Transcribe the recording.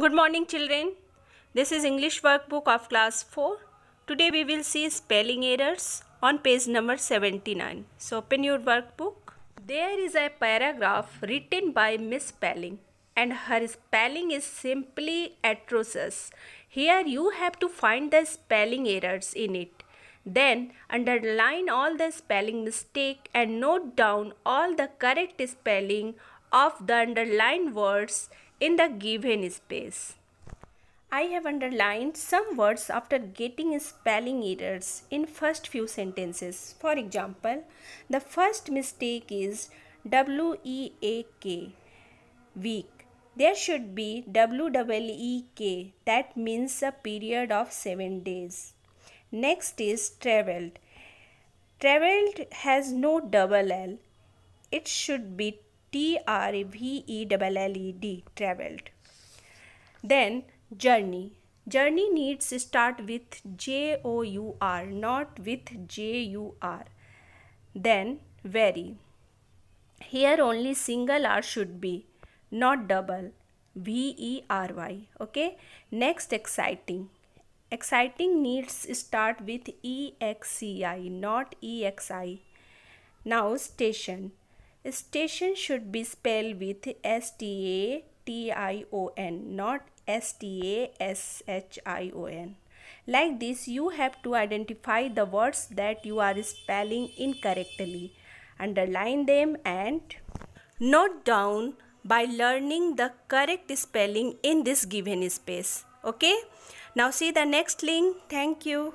Good morning children. This is English workbook of class 4. Today we will see spelling errors on page number 79. So open your workbook. There is a paragraph written by Miss Spelling and her spelling is simply atrocious. Here you have to find the spelling errors in it. Then underline all the spelling mistake and note down all the correct spelling of the underlined words in the given space. I have underlined some words after getting spelling errors in first few sentences. For example, the first mistake is W E A K week. There should be WWEK that means a period of 7 days. Next is traveled. Traveled has no double L. It should be T R V E L L E D, traveled. Then journey. Journey needs start with J O U R, not with J U R. Then vary. Here only single R should be, not double. V E R Y. Okay. Next, exciting. Exciting needs start with E X C I, not E X I. Now, station. Station should be spelled with S T A T I O N, not S T A S H I O N. Like this, you have to identify the words that you are spelling incorrectly, underline them, and note down by learning the correct spelling in this given space. Okay, now see the next link. Thank you.